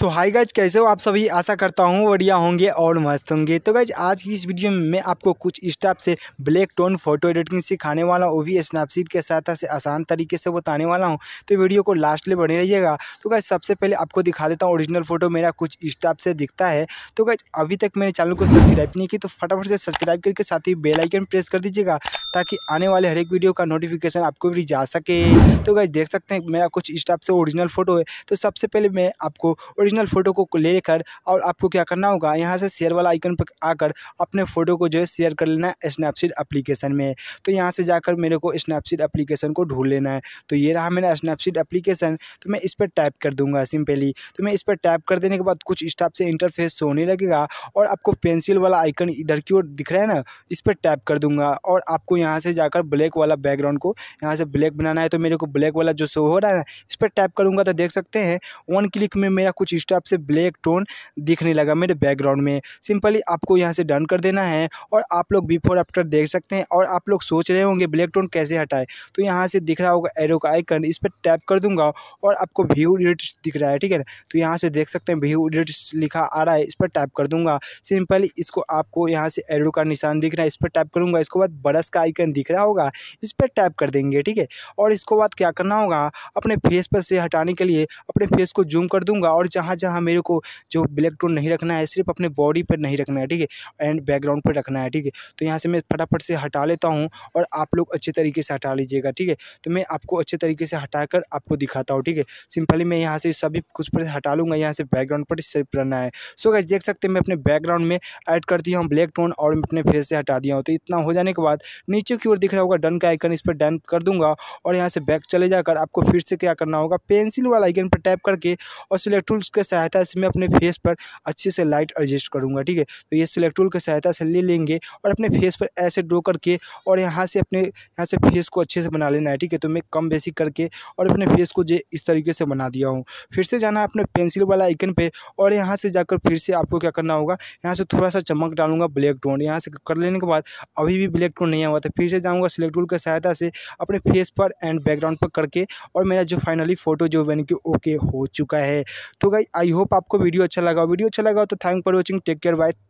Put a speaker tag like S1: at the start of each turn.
S1: सो hi guys कैसे हो आप सभी आशा करता हूँ बढ़िया होंगे और मस्त होंगे तो गाइज आज की इस वीडियो में मैं आपको कुछ स्टाप से ब्लैक टोन फोटो एडिटिंग सिखाने वाला हूँ वो भी स्नैपसीड के सहायता से आसान तरीके से बताने वाला हूँ तो वीडियो को लास्ट ले बने रहिएगा तो गाइज सबसे पहले आपको दिखा देता हूँ ओरिजिनल फोटो मेरा कुछ स्टाप से दिखता है तो गाइज अभी तक मैंने चैनल को सब्सक्राइब नहीं की तो फटाफट से सब्सक्राइब करके साथ ही बेलाइकन प्रेस कर दीजिएगा ताकि आने वाले हर एक वीडियो का नोटिफिकेशन आपको भी जा सके तो गाइज देख सकते हैं मेरा कुछ स्टाप से ओरिजिनल फोटो है तो सबसे पहले मैं आपको ओरिजिनल फ़ोटो को लेकर और आपको क्या करना होगा यहाँ से शेयर वाला आइकन पर आकर अपने फ़ोटो को जो है शेयर कर लेना है स्नैपसीड अप्लीकेशन में तो यहाँ से जाकर मेरे को स्नैपसीड अप्लीकेशन को ढूंढ लेना है तो ये रहा मेरा स्नैपसीड अप्लीकेशन तो मैं इस पर टाइप कर दूंगा सिंपली तो मैं इस पर टाइप कर देने के बाद कुछ स्टाफ से इंटरफेस होने लगेगा और आपको पेंसिल वाला आइकन इधर की ओर दिख रहा है ना इस पर टैप कर दूंगा और आपको यहाँ से जाकर ब्लैक वाला बैकग्राउंड को यहाँ से ब्लैक बनाना है तो मेरे को ब्लैक वाला जो शो हो रहा है ना इस पर टैप करूँगा तो देख सकते हैं वन क्लिक में मेरा कुछ टाइप से ब्लैक टोन दिखने लगा मेरे बैकग्राउंड में सिंपली आपको यहाँ से डन कर देना है और आप लोग बिफोर आफ्टर देख सकते हैं और आप लोग सोच रहे होंगे ब्लैक टोन कैसे हटाए तो यहाँ से दिख रहा होगा एरो का आइकन इस पर टैप कर दूंगा और आपको व्यू एडिट दिख रहा है ठीक है ना तो यहाँ से देख सकते हैं व्यू एडिट्स लिखा आ रहा है इस पर टैप कर दूंगा सिंपली इसको आपको यहाँ से एरो का निशान दिख रहा है इस पर टैप करूंगा इसके बाद ब्रश का आइकन दिख रहा होगा इस पर टैप कर देंगे ठीक है और इसको बाद क्या करना होगा अपने फेस पर से हटाने के लिए अपने फेस को जूम कर दूंगा और जहाँ जहाँ जहाँ मेरे को जो ब्लैक टोन नहीं रखना है सिर्फ अपने बॉडी पर नहीं रखना है ठीक है एंड बैकग्राउंड पर रखना है ठीक है तो यहाँ से मैं फटाफट से हटा लेता हूँ और आप लोग अच्छे तरीके से हटा लीजिएगा ठीक है तो मैं आपको अच्छे तरीके से हटा कर आपको दिखाता हूँ ठीक है सिंपली मैं यहाँ से सभी कुछ पर हटा लूँगा यहाँ से बैकग्राउंड पर सिर्फ रहना है सो गैस देख सकते हैं मैं अपने बैकग्राउंड में ऐड कर दिया हूँ ब्लैक टोन और अपने फेस से हटा दिया हूँ तो इतना हो जाने के बाद नीचे की ओर दिख रहा होगा डन का आइकन इस पर डन कर दूंगा और यहाँ से बैक चले जाकर आपको फिर से क्या करना होगा पेंसिल वाला आइकन पर टैप करके और सिलेक्ट टूल्स की सहायता से मैं अपने फेस पर अच्छे से लाइट एडजस्ट करूँगा ठीक है तो ये सिलेक्ट टूल की सहायता से ले लेंगे और अपने फेस पर ऐसे ड्रो करके और यहाँ से अपने यहाँ से फेस को अच्छे से बना लेना है ठीक है तो मैं कम बेसिक करके और अपने फेस को जो इस तरीके से बना दिया हूँ फिर से जाना अपने पेंसिल वाला आइकन पर और यहाँ से जाकर फिर से आपको क्या करना होगा यहाँ से थोड़ा सा चमक डालूंगा ब्लैक टोन यहाँ से कर लेने के बाद अभी भी ब्लैक टोन नहीं हुआ तो फिर से जाऊँगा सिलेक्ट टूल की सहायता से अपने फेस पर एंड बैकग्राउंड पर करके और मेरा जो फाइनली फ़ोटो जो बन के ओके हो चुका है तो भाई आई होप आपको वीडियो अच्छा लगा वीडियो अच्छा लगा तो thank for watching take care bye